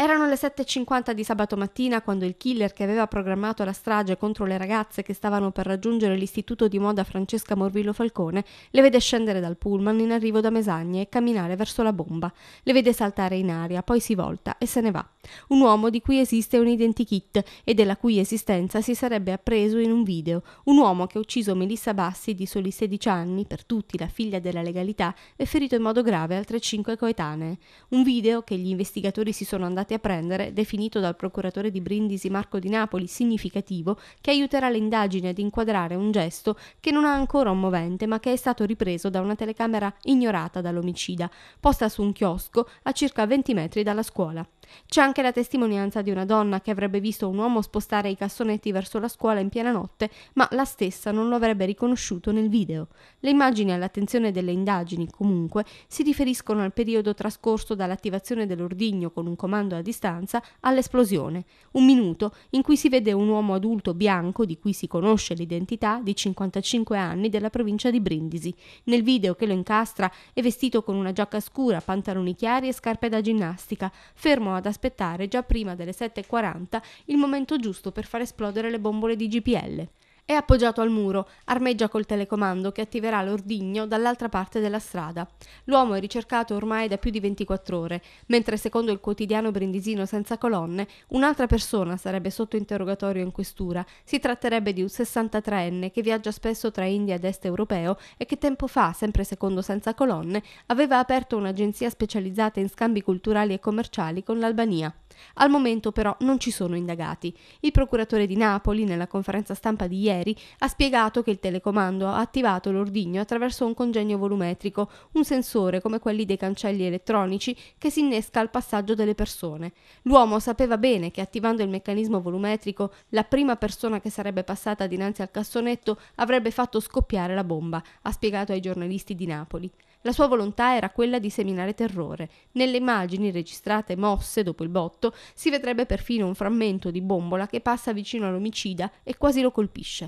Erano le 7.50 di sabato mattina quando il killer che aveva programmato la strage contro le ragazze che stavano per raggiungere l'istituto di moda Francesca Morvillo Falcone le vede scendere dal pullman in arrivo da Mesagne e camminare verso la bomba. Le vede saltare in aria, poi si volta e se ne va. Un uomo di cui esiste un identikit e della cui esistenza si sarebbe appreso in un video. Un uomo che ha ucciso Melissa Bassi di soli 16 anni, per tutti la figlia della legalità, e ferito in modo grave altre 5 coetanee. Un video che gli investigatori si sono andati andati a prendere, definito dal procuratore di Brindisi Marco Di Napoli significativo, che aiuterà l'indagine ad inquadrare un gesto che non ha ancora un movente ma che è stato ripreso da una telecamera ignorata dall'omicida, posta su un chiosco a circa 20 metri dalla scuola. C'è anche la testimonianza di una donna che avrebbe visto un uomo spostare i cassonetti verso la scuola in piena notte, ma la stessa non lo avrebbe riconosciuto nel video. Le immagini all'attenzione delle indagini, comunque, si riferiscono al periodo trascorso dall'attivazione dell'ordigno con un comando da distanza all'esplosione, un minuto in cui si vede un uomo adulto bianco di cui si conosce l'identità di 55 anni della provincia di Brindisi. Nel video che lo incastra è vestito con una giacca scura, pantaloni chiari e scarpe da ginnastica, fermo ad aspettare già prima delle 7.40 il momento giusto per far esplodere le bombole di GPL. È appoggiato al muro, armeggia col telecomando che attiverà l'ordigno dall'altra parte della strada. L'uomo è ricercato ormai da più di 24 ore, mentre secondo il quotidiano brindisino senza colonne, un'altra persona sarebbe sotto interrogatorio in questura. Si tratterebbe di un 63enne che viaggia spesso tra India ed est europeo e che tempo fa, sempre secondo senza colonne, aveva aperto un'agenzia specializzata in scambi culturali e commerciali con l'Albania. Al momento però non ci sono indagati. Il procuratore di Napoli, nella conferenza stampa di ieri, Ministeri ha spiegato che il telecomando ha attivato l'ordigno attraverso un congegno volumetrico, un sensore come quelli dei cancelli elettronici che si innesca al passaggio delle persone. L'uomo sapeva bene che attivando il meccanismo volumetrico la prima persona che sarebbe passata dinanzi al cassonetto avrebbe fatto scoppiare la bomba, ha spiegato ai giornalisti di Napoli. La sua volontà era quella di seminare terrore. Nelle immagini registrate mosse dopo il botto si vedrebbe perfino un frammento di bombola che passa vicino all'omicida e quasi lo colpisce.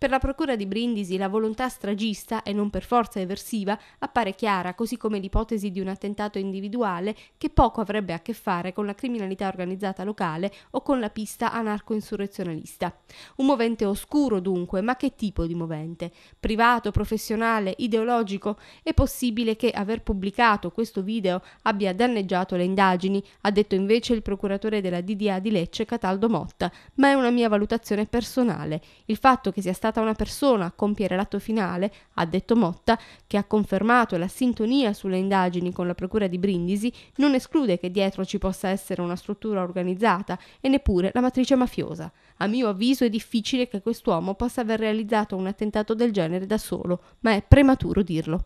Per la Procura di Brindisi la volontà stragista e non per forza eversiva appare chiara, così come l'ipotesi di un attentato individuale che poco avrebbe a che fare con la criminalità organizzata locale o con la pista anarco-insurrezionalista. Un movente oscuro dunque, ma che tipo di movente? Privato, professionale, ideologico? È possibile che aver pubblicato questo video abbia danneggiato le indagini, ha detto invece il procuratore della DDA di Lecce Cataldo Motta, ma è una mia valutazione personale. Il fatto che sia stato bastata una persona a compiere l'atto finale, ha detto Motta, che ha confermato la sintonia sulle indagini con la Procura di Brindisi, non esclude che dietro ci possa essere una struttura organizzata e neppure la matrice mafiosa. A mio avviso è difficile che quest'uomo possa aver realizzato un attentato del genere da solo, ma è prematuro dirlo.